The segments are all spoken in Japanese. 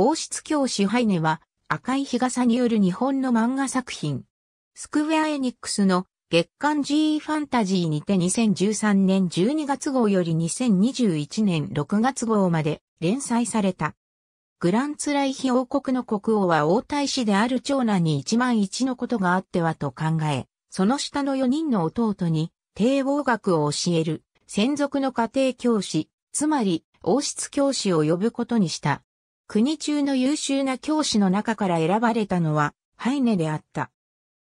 王室教師ハイネは赤い日傘による日本の漫画作品。スクウェアエニックスの月刊 G ファンタジーにて2013年12月号より2021年6月号まで連載された。グランツライヒ王国の国王は王太子である長男に一万一のことがあってはと考え、その下の4人の弟に帝王学を教える専属の家庭教師、つまり王室教師を呼ぶことにした。国中の優秀な教師の中から選ばれたのは、ハイネであった。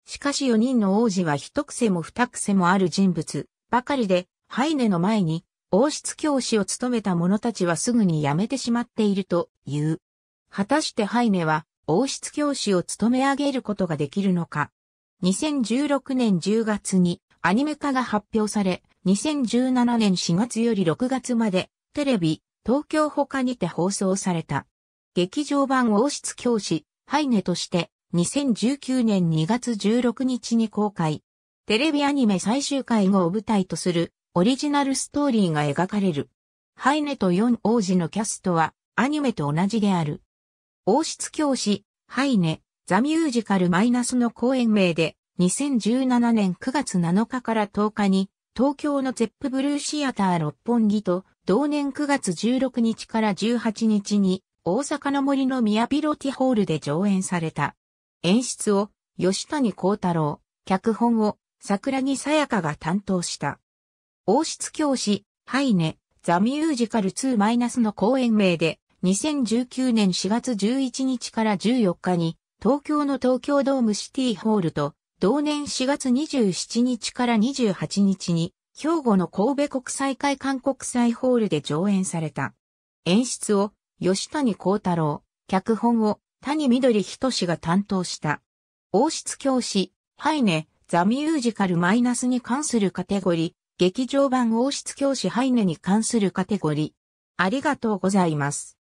しかし4人の王子は一癖も二癖もある人物ばかりで、ハイネの前に王室教師を務めた者たちはすぐに辞めてしまっているという。果たしてハイネは王室教師を務め上げることができるのか。2016年10月にアニメ化が発表され、2017年4月より6月までテレビ、東京他にて放送された。劇場版王室教師、ハイネとして、2019年2月16日に公開。テレビアニメ最終回後を舞台とする、オリジナルストーリーが描かれる。ハイネと四王子のキャストは、アニメと同じである。王室教師、ハイネ、ザ・ミュージカルマイナスの公演名で、2017年9月7日から10日に、東京のゼップブルーシアター六本木と、同年9月16日から18日に、大阪の森の宮ピロティホールで上演された。演出を吉谷幸太郎、脚本を桜木さやかが担当した。王室教師、ハイネ、ザ・ミュージカル 2- の公演名で、2019年4月11日から14日に、東京の東京ドームシティホールと、同年4月27日から28日に、兵庫の神戸国際会館国際ホールで上演された。演出を吉谷幸太郎、脚本を谷緑仁が担当した。王室教師、ハイネ、ザ・ミュージカルマイナスに関するカテゴリー、劇場版王室教師ハイネに関するカテゴリー。ありがとうございます。